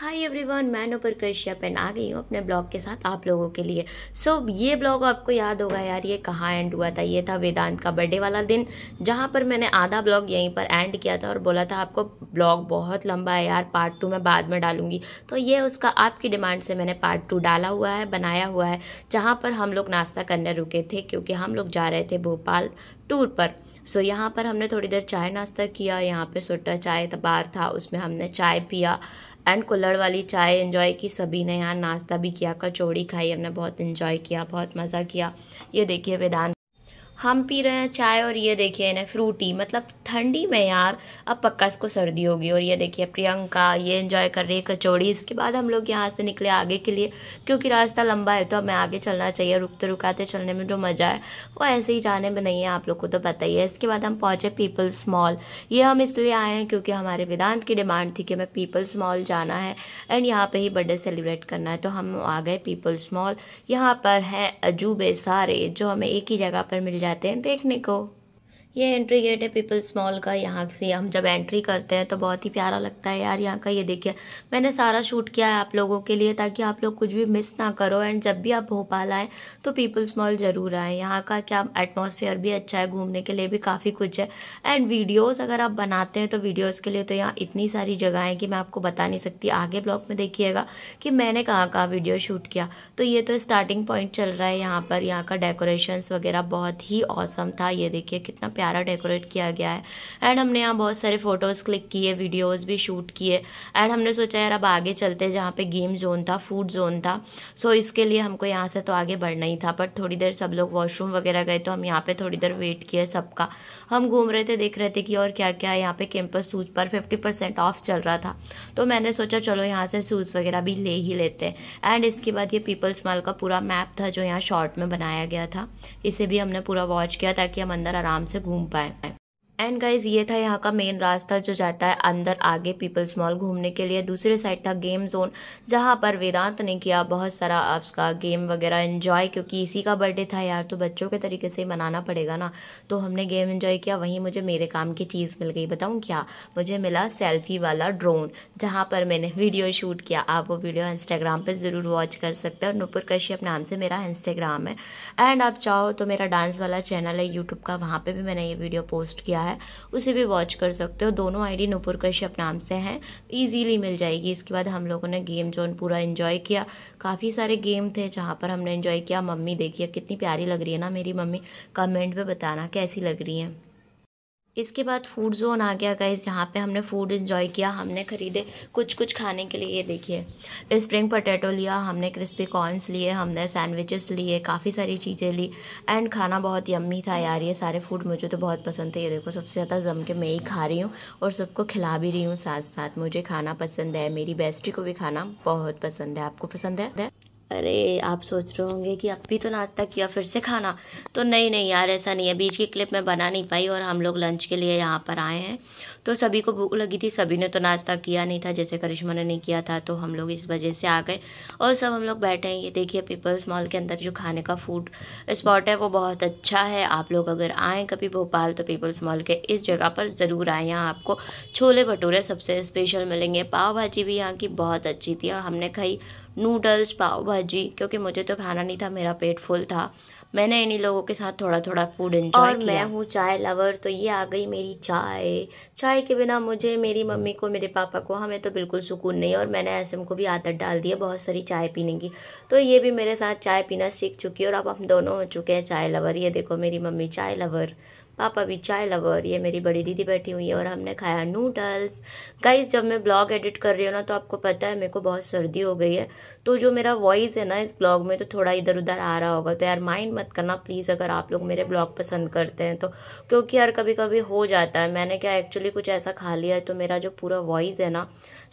high every one मैं नोपर Kashyap and आ गई हूँ अपने ब्लॉग के साथ आप लोगों के लिए सो so, ये ब्लॉग आपको याद होगा यार ये कहाँ एंड हुआ था ये था वेदांत का बर्थडे वाला दिन जहाँ पर मैंने आधा ब्लॉग यहीं पर एंड किया था और बोला था आपको ब्लॉग बहुत लंबा है यार पार्ट टू मैं बाद में डालूंगी तो ये उसका आपकी डिमांड से मैंने पार्ट टू डाला हुआ है बनाया हुआ है जहाँ पर हम लोग नाश्ता करने रुके थे क्योंकि हम लोग जा रहे थे भोपाल टूर पर सो so, यहाँ पर हमने थोड़ी देर चाय नाश्ता किया यहाँ पे सोटा चाय बार था उसमें हमने चाय पिया एंड कुल्लड़ वाली चाय इन्जॉय की सभी ने यहाँ नाश्ता भी किया कचौड़ी खाई हमने बहुत इन्जॉय किया बहुत मज़ा किया ये देखिए वेदांत हम पी रहे हैं चाय और ये देखिए इन्हें फ्रूटी मतलब ठंडी में यार अब पक्का इसको सर्दी होगी और ये देखिए प्रियंका ये इन्जॉय कर रही है कचौड़ी इसके बाद हम लोग यहाँ से निकले आगे के लिए क्योंकि रास्ता लंबा है तो हमें आगे चलना चाहिए रुकते रुकाते चलने में जो मज़ा है वो ऐसे ही जाने में नहीं है आप लोग को तो पता ही है इसके बाद हम पहुँचे पीपल्स मॉल ये हम इसलिए आए हैं क्योंकि हमारे वेदांत की डिमांड थी कि हमें पीपल्स मॉल जाना है एंड यहाँ पर ही बर्थडे सेलिब्रेट करना है तो हम आ गए पीपल्स मॉल यहाँ पर हैं अजूबे सारे जो हमें एक ही जगह पर मिल जाए जाते हैं देखने को ये एंट्री गेट है पीपल्स मॉल का यहाँ से हम जब एंट्री करते हैं तो बहुत ही प्यारा लगता है यार यहाँ का ये देखिए मैंने सारा शूट किया है आप लोगों के लिए ताकि आप लोग कुछ भी मिस ना करो एंड जब भी आप भोपाल आएँ तो पीपल्स मॉल ज़रूर आए यहाँ का क्या एटमोसफियर भी अच्छा है घूमने के लिए भी काफ़ी कुछ है एंड वीडियोज़ अगर आप बनाते हैं तो वीडियोज़ के लिए तो यहाँ इतनी सारी जगह है कि मैं आपको बता नहीं सकती आगे ब्लॉग में देखिएगा कि मैंने कहाँ कहाँ वीडियो शूट किया तो ये तो स्टार्टिंग पॉइंट चल रहा है यहाँ पर यहाँ का डेकोरेशन वगैरह बहुत ही औसम था ये देखिए कितना प्यारा डेकोरेट किया गया है एंड हमने यहाँ बहुत सारे फ़ोटोज़ क्लिक किए वीडियोज़ भी शूट किए एंड हमने सोचा यार अब आगे चलते जहाँ पे गेम जोन था फूड जोन था सो इसके लिए हमको यहाँ से तो आगे बढ़ना ही था पर थोड़ी देर सब लोग वॉशरूम वगैरह गए तो हम यहाँ पर थोड़ी देर वेट किए सबका हम घूम रहे थे देख रहे थे कि और क्या क्या यहाँ पर कैंपस सूज पर फिफ्टी परसेंट ऑफ चल रहा था तो मैंने सोचा चलो यहाँ से सूज वगैरह भी ले ही लेते हैं एंड इसके बाद ये पीपल्स मॉल का पूरा मैप था जो यहाँ शॉर्ट में बनाया गया था इसे भी हमने पूरा वॉच किया ताकि हम अंदर आराम से 不明白。एंड गाइज ये था यहाँ का मेन रास्ता जो जाता है अंदर आगे पीपल्स मॉल घूमने के लिए दूसरे साइड था गेम जोन जहाँ पर वेदांत ने किया बहुत सारा उसका गेम वगैरह इन्जॉय क्योंकि इसी का बर्थडे था यार तो बच्चों के तरीके से मनाना पड़ेगा ना तो हमने गेम इन्जॉय किया वहीं मुझे मेरे काम की चीज़ मिल गई बताऊँ क्या मुझे मिला सेल्फी वाला ड्रोन जहाँ पर मैंने वीडियो शूट किया आप वो वीडियो इंस्टाग्राम पर ज़रूर वॉच कर सकते और नुपुर कश्यप नाम से मेरा इंस्टाग्राम है एंड आप चाहो तो मेरा डांस वाला चैनल है यूट्यूब का वहाँ पर भी मैंने ये वीडियो पोस्ट किया है है उसे भी वॉच कर सकते हो दोनों आईडी नूपुर कश्यप नाम से हैं ईजीली मिल जाएगी इसके बाद हम लोगों ने गेम जोन पूरा इन्जॉय किया काफ़ी सारे गेम थे जहाँ पर हमने इन्जॉय किया मम्मी देखिए कितनी प्यारी लग रही है ना मेरी मम्मी कमेंट में बताना कैसी लग रही हैं इसके बाद फूड जोन आ गया गाइज यहाँ पे हमने फूड इन्जॉय किया हमने ख़रीदे कुछ कुछ खाने के लिए ये देखिए स्प्रिंग पोटैटो लिया हमने क्रिस्पी कॉर्नस लिए हमने सैंडविचेस लिए काफ़ी सारी चीज़ें ली एंड खाना बहुत यम्मी था यार ये सारे फूड मुझे तो बहुत पसंद थे ये देखो सबसे ज़्यादा जम के मैं ही खा रही हूँ और सबको खिला भी रही हूँ साथ साथ मुझे खाना पसंद है मेरी बेस्टी को भी खाना बहुत पसंद है आपको पसंद है अरे आप सोच रहे होंगे कि अब भी तो नाश्ता किया फिर से खाना तो नहीं नहीं यार ऐसा नहीं है बीच की क्लिप में बना नहीं पाई और हम लोग लंच के लिए यहाँ पर आए हैं तो सभी को भूख लगी थी सभी ने तो नाश्ता किया नहीं था जैसे करिश्मा ने नहीं किया था तो हम लोग इस वजह से आ गए और सब हम लोग बैठे हैं ये देखिए पीपल्स मॉल के अंदर जो खाने का फूड स्पॉट है वो बहुत अच्छा है आप लोग अगर आएँ कभी भोपाल तो पीपल्स मॉल के इस जगह पर ज़रूर आएँ यहाँ आपको छोले भटूरे सबसे स्पेशल मिलेंगे पाव भाजी भी यहाँ की बहुत अच्छी थी और हमने खाई नूडल्स पाव भाजी भाजी क्योंकि मुझे तो खाना नहीं था मेरा पेट फुल था मैंने इन्हीं लोगों के साथ थोड़ा थोड़ा फूड एंजॉय किया और मैं हूँ चाय लवर तो ये आ गई मेरी चाय चाय के बिना मुझे मेरी मम्मी को मेरे पापा को हमें तो बिल्कुल सुकून नहीं और मैंने ऐसे को भी आदत डाल दी है बहुत सारी चाय पीने की तो ये भी मेरे साथ चाय पीना सीख चुकी है और अब हम दोनों हो चुके हैं चाय लवर ये देखो मेरी मम्मी चाय लवर पापा भी चाय लवर ये मेरी बड़ी दीदी बैठी हुई है और हमने खाया नूडल्स गाइस जब मैं ब्लॉग एडिट कर रही हूँ ना तो आपको पता है मेरे को बहुत सर्दी हो गई है तो जो मेरा वॉइस है ना इस ब्लॉग में तो थोड़ा इधर उधर आ रहा होगा तो यार माइंड मत करना प्लीज़ अगर आप लोग मेरे ब्लॉग पसंद करते हैं तो क्योंकि यार कभी कभी हो जाता है मैंने क्या एक्चुअली कुछ ऐसा खा लिया है तो मेरा जो पूरा वॉइस है ना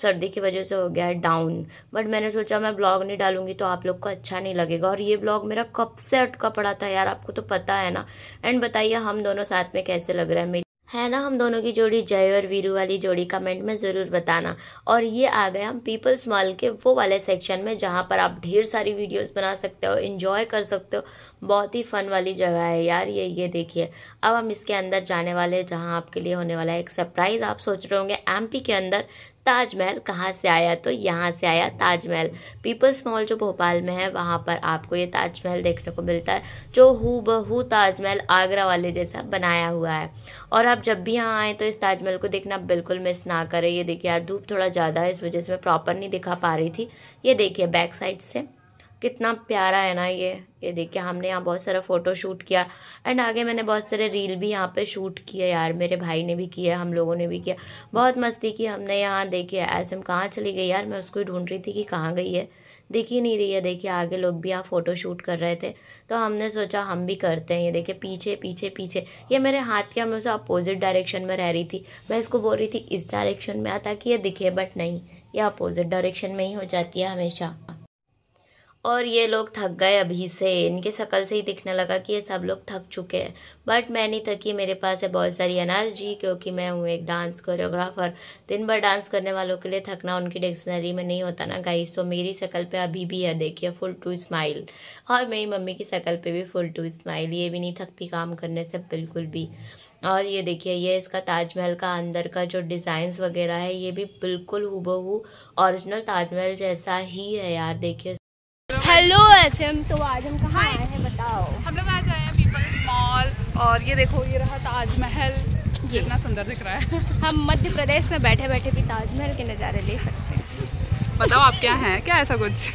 सर्दी की वजह से हो गया है डाउन बट मैंने सोचा मैं ब्लॉग नहीं डालूंगी तो आप लोग को अच्छा नहीं लगेगा और ये ब्लॉग मेरा कब से अटका पड़ा था यार आपको तो पता है ना एंड बताइए हम दोनों साथ में कैसे लग रहा है मेरी है ना हम दोनों की जोड़ी जय और वीरू वाली जोड़ी कमेंट में ज़रूर बताना और ये आ गए हम पीपल्स मॉल के वो वाले सेक्शन में जहाँ पर आप ढेर सारी वीडियोस बना सकते हो इन्जॉय कर सकते हो बहुत ही फन वाली जगह है यार ये ये देखिए अब हम इसके अंदर जाने वाले जहाँ आपके लिए होने वाला है एक सरप्राइज़ आप सोच रहे होंगे एम के अंदर ताजमहल कहाँ से आया तो यहाँ से आया ताजमहल पीपल्स मॉल जो भोपाल में है वहाँ पर आपको ये ताजमहल देखने को मिलता है जो हु बहू ताजमहल आगरा वाले जैसा बनाया हुआ है और आप जब भी यहाँ आएँ तो इस ताजमहल को देखना बिल्कुल मिस ना करें ये देखिए यार धूप थोड़ा ज़्यादा है इस वजह से मैं प्रॉपर नहीं दिखा पा रही थी ये देखिए बैक साइड से कितना प्यारा है ना ये ये देखिए हमने यहाँ बहुत सारा फ़ोटो शूट किया एंड आगे मैंने बहुत सारे रील भी यहाँ पे शूट किए यार मेरे भाई ने भी किया हम लोगों ने भी किया बहुत मस्ती की हमने यहाँ देखिए ऐसे हम कहाँ चली गई यार मैं उसको ही ढूंढ रही थी कि कहाँ गई है दिख ही नहीं रही है देखिए आगे लोग भी यहाँ फ़ोटो शूट कर रहे थे तो हमने सोचा हम भी करते हैं ये देखिए पीछे पीछे पीछे ये मेरे हाथ के हमेशा अपोजिट डायरेक्शन में रह रही थी मैं इसको बोल रही थी इस डायरेक्शन में आ ताकि ये दिखे बट नहीं ये अपोजिट डायरेक्शन में ही हो जाती है हमेशा और ये लोग थक गए अभी से इनके शकल से ही दिखने लगा कि ये सब लोग थक चुके हैं बट मैं नहीं थकी मेरे पास है बहुत सारी एनर्जी क्योंकि मैं हूँ एक डांस कोरियोग्राफर दिन भर डांस करने वालों के लिए थकना उनकी डिक्शनरी में नहीं होता ना गाइस तो मेरी शक्ल पे अभी भी है देखिए फुल टू स्माइल और मेरी मम्मी की शकल पर भी फुल टू स्माइल ये भी नहीं थकती काम करने से बिल्कुल भी और ये देखिए ये इसका ताजमहल का अंदर का जो डिज़ाइंस वगैरह है ये भी बिल्कुल हूबहू ओरिजिनल ताजमहल जैसा ही है यार देखिए हेलो ऐसे हम तो आज हम कहाँ आए हैं बताओ हम लोग आज आए हैं पीपल्स मॉल और ये देखो ये रहा ताजमहल ये इतना सुंदर दिख रहा है हम मध्य प्रदेश में बैठे बैठे भी ताजमहल के नज़ारे ले सकते हैं बताओ आप क्या हैं क्या ऐसा कुछ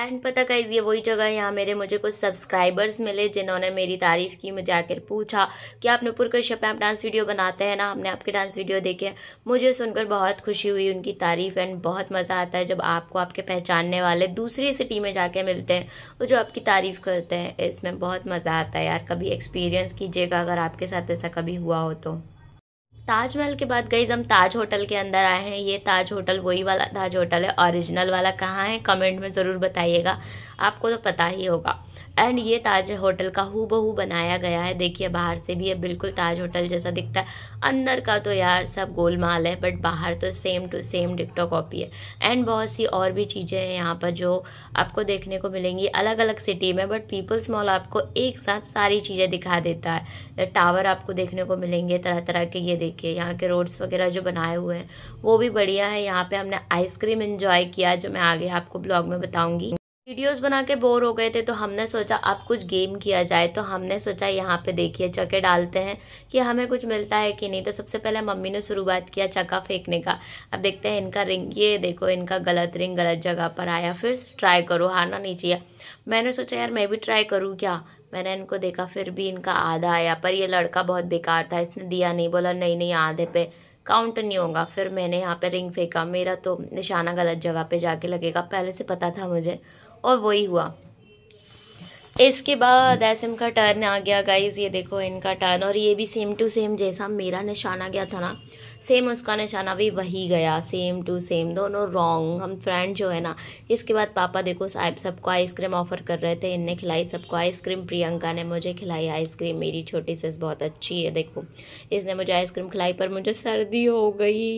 एंड पता का ये वही जगह है यहाँ मेरे मुझे कुछ सब्सक्राइबर्स मिले जिन्होंने मेरी तारीफ़ की मुझे आकर पूछा कि आप नुपुर कश्यप आप डांस वीडियो बनाते हैं ना हमने आपके डांस वीडियो देखे हैं मुझे सुनकर बहुत खुशी हुई उनकी तारीफ़ एंड बहुत मज़ा आता है जब आपको आपके पहचानने वाले दूसरी सिटी में जाके मिलते हैं और जो आपकी तारीफ़ करते हैं इसमें बहुत मज़ा आता है यार कभी एक्सपीरियंस कीजिएगा अगर आपके साथ ऐसा कभी हुआ हो तो ताजमहल के बाद गई हम ताज होटल के अंदर आए हैं ये ताज होटल वही वाला ताज होटल है ओरिजिनल वाला कहाँ है कमेंट में ज़रूर बताइएगा आपको तो पता ही होगा एंड ये ताज होटल का हु बहू बनाया गया है देखिए बाहर से भी ये बिल्कुल ताज होटल जैसा दिखता है अंदर का तो यार सब गोलमाल है बट बाहर तो सेम टू सेम डिक्टो कॉपी है एंड बहुत सी और भी चीज़ें हैं यहाँ पर जो आपको देखने को मिलेंगी अलग अलग सिटी में बट पीपल्स मॉल आपको एक साथ सारी चीज़ें दिखा देता है टावर आपको देखने को मिलेंगे तरह तरह के ये देखिए यहाँ के रोड्स वगैरह जो बनाए हुए हैं वो भी बढ़िया है यहाँ पर हमने आइसक्रीम इन्जॉय किया जो मैं आगे आपको ब्लॉग में बताऊँगी वीडियोस बना के बोर हो गए थे तो हमने सोचा अब कुछ गेम किया जाए तो हमने सोचा यहाँ पे देखिए चके डालते हैं कि हमें कुछ मिलता है कि नहीं तो सबसे पहले मम्मी ने शुरुआत किया चका फेंकने का अब देखते हैं इनका रिंग ये देखो इनका गलत रिंग गलत जगह पर आया फिर से ट्राई करो हारना नहीं चाहिए मैंने सोचा यार मैं भी ट्राई करूँ क्या मैंने इनको देखा फिर भी इनका आधा आया पर यह लड़का बहुत बेकार था इसने दिया नहीं बोला नहीं नहीं आधे पे काउंट नहीं होगा फिर मैंने यहाँ पे रिंग फेंका मेरा तो निशाना गलत जगह पे जाके लगेगा पहले से पता था मुझे और वही हुआ इसके बाद ऐसे का टर्न आ गया गाइज ये देखो इनका टर्न और ये भी सेम टू सेम जैसा मेरा निशान आ गया था ना सेम उसका निशाना भी वही गया सेम टू सेम दोनों रॉन्ग हम फ्रेंड जो है ना इसके बाद पापा देखो साहब सबको आइसक्रीम ऑफ़र कर रहे थे इनने खिलाई सबको आइसक्रीम प्रियंका ने मुझे खिलाई आइसक्रीम मेरी छोटी सस बहुत अच्छी है देखो इसने मुझे आइसक्रीम खिलाई पर मुझे सर्दी हो गई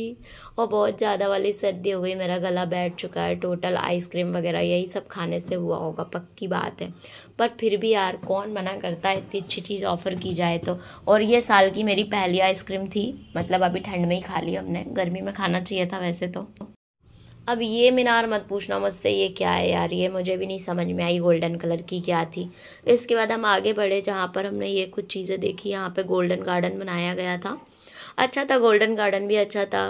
और बहुत ज़्यादा वाली सर्दी हो गई मेरा गला बैठ चुका है टोटल आइसक्रीम वगैरह यही सब खाने से हुआ होगा पक्की बात है पर फिर भी यार कौन मना करता है इतनी अच्छी चीज़ ऑफ़र की जाए तो और ये साल की मेरी पहली आइसक्रीम थी मतलब अभी ठंड में ही खा ली हमने गर्मी में खाना चाहिए था वैसे तो अब ये मीनार मत पूछना मुझसे ये क्या है यार ये मुझे भी नहीं समझ में आई गोल्डन कलर की क्या थी इसके बाद हम आगे बढ़े जहाँ पर हमने ये कुछ चीज़ें देखी यहाँ पे गोल्डन गार्डन बनाया गया था अच्छा था गोल्डन गार्डन भी अच्छा था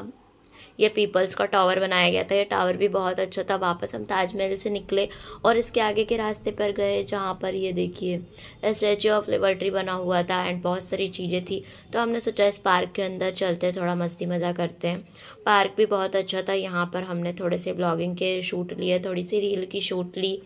ये पीपल्स का टावर बनाया गया था ये टावर भी बहुत अच्छा था वापस हम ताजमहल से निकले और इसके आगे के रास्ते पर गए जहाँ पर ये देखिए स्टैचू ऑफ लिबर्टी बना हुआ था एंड बहुत सारी चीज़ें थी तो हमने सोचा इस पार्क के अंदर चलते हैं थोड़ा मस्ती मज़ा करते हैं पार्क भी बहुत अच्छा था यहाँ पर हमने थोड़े से ब्लॉगिंग के शूट लिए थोड़ी सी रील की शूट ली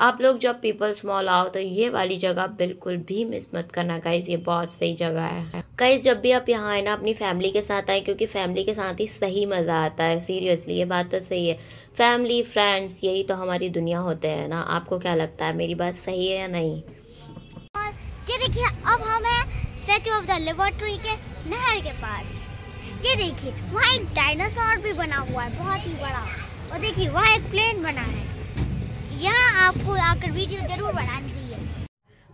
आप लोग जब पीपल मॉल आओ तो ये वाली जगह बिल्कुल भी मिस मत करना गाइज ये बहुत सही जगह है गाइज जब भी आप यहाँ आए ना अपनी फैमिली के साथ आए क्योंकि फैमिली के साथ ही सही मज़ा आता है सीरियसली ये बात तो सही है फैमिली फ्रेंड्स यही तो हमारी दुनिया होते हैं ना आपको क्या लगता है मेरी बात सही है या नहीं ये देखिए अब हम हैं स्टेचू ऑफ द लिबर्ट्री के नहर के पास ये देखिए वहाँ एक डायनासोर भी बना हुआ है बहुत ही बड़ा और देखिए वहाँ एक प्लेन बना है यहाँ आपको आकर वीडियो जरूर बनानी चाहिए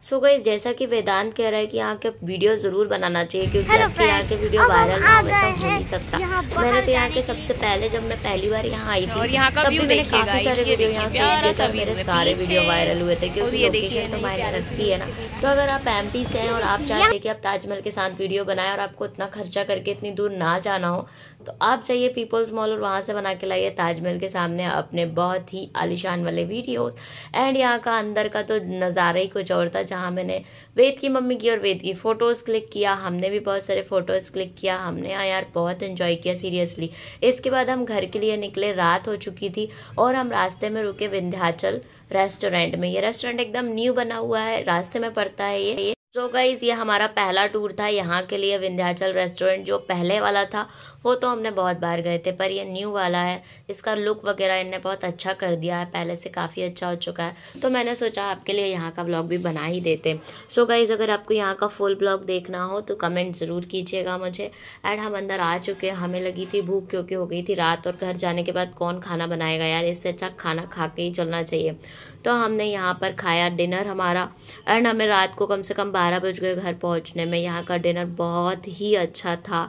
सो so गई जैसा कि वेदांत कह रहा है कि यहाँ के वीडियो ज़रूर बनाना चाहिए क्योंकि आपके तो यहाँ के वीडियो वायरल हो नहीं सकता मैंने तो यहाँ के सबसे पहले जब मैं पहली बार यहाँ आई थी तब भी मैंने काफ़ी सारे वीडियो यहाँ शूट किए थे मेरे सारे वीडियो वायरल हुए थे क्योंकि लोकेशन तो मायने रखती है ना तो अगर आप एम से हैं और आप चाहते हैं कि आप ताजमहल के साथ वीडियो बनाए और आपको इतना खर्चा करके इतनी दूर ना जाना हो तो आप जाइए पीपल्स मॉल और वहाँ से बना के लाइए ताजमहल के सामने अपने बहुत ही आलिशान वाले वीडियोस एंड यहाँ का अंदर का तो नज़ारा ही कुछ और था जहाँ मैंने वेद की मम्मी की और वेद की फ़ोटोज़ क्लिक किया हमने भी बहुत सारे फ़ोटोज़ क्लिक किया हमने यहाँ यार बहुत इन्जॉय किया सीरियसली इसके बाद हम घर के लिए निकले रात हो चुकी थी और हम रास्ते में रुके विंध्याचल रेस्टोरेंट में ये रेस्टोरेंट एकदम न्यू बना हुआ है रास्ते में पड़ता है ये सो गाइज़ ये हमारा पहला टूर था यहाँ के लिए विंध्याचल रेस्टोरेंट जो पहले वाला था वो तो हमने बहुत बार गए थे पर ये न्यू वाला है इसका लुक वगैरह इनने बहुत अच्छा कर दिया है पहले से काफ़ी अच्छा हो चुका है तो मैंने सोचा आपके लिए यहाँ का ब्लॉग भी बना ही देते सो so गाइज़ अगर आपको यहाँ का फुल ब्लॉग देखना हो तो कमेंट ज़रूर कीजिएगा मुझे एंड हम अंदर आ चुके हैं हमें लगी थी भूख क्योंकि हो गई थी रात और घर जाने के बाद कौन खाना बनाएगा यार इससे अच्छा खाना खा के ही चलना चाहिए तो हमने यहाँ पर खाया डिनर हमारा एंड हमें रात को कम से कम बारह बज गए घर पहुंचने में यहाँ का डिनर बहुत ही अच्छा था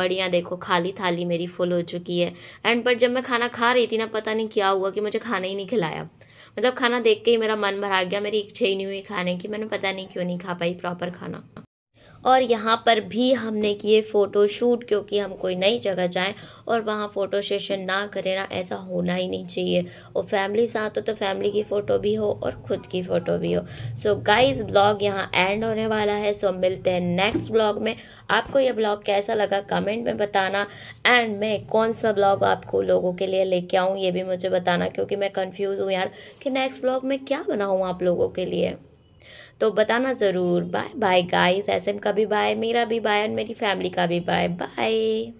बढ़िया देखो खाली थाली मेरी फुल हो चुकी है एंड पर जब मैं खाना खा रही थी ना पता नहीं क्या हुआ कि मुझे खाना ही नहीं खिलाया मतलब खाना देख के ही मेरा मन भरा गया मेरी इच्छा ही नहीं हुई खाने की मैंने पता नहीं क्यों नहीं खा पाई प्रॉपर खाना और यहाँ पर भी हमने किए फोटो शूट क्योंकि हम कोई नई जगह जाएं और वहाँ फ़ोटो सेशन ना करें ना ऐसा होना ही नहीं चाहिए और फैमिली साथ हो तो फैमिली की फ़ोटो भी हो और ख़ुद की फ़ोटो भी हो सो गाइस ब्लॉग यहाँ एंड होने वाला है सो so, मिलते हैं नेक्स्ट ब्लॉग में आपको यह ब्लॉग कैसा लगा कमेंट में बताना एंड मैं कौन सा ब्लॉग आपको लोगों के लिए लेके आऊँ ये भी मुझे बताना क्योंकि मैं कन्फ्यूज़ हूँ यार कि नेक्स्ट ब्लॉग में क्या बनाऊँ आप लोगों के लिए तो बताना ज़रूर बाय बाय गाइस एसएम का भी बाय मेरा भी बाय और मेरी फैमिली का भी बाय बाय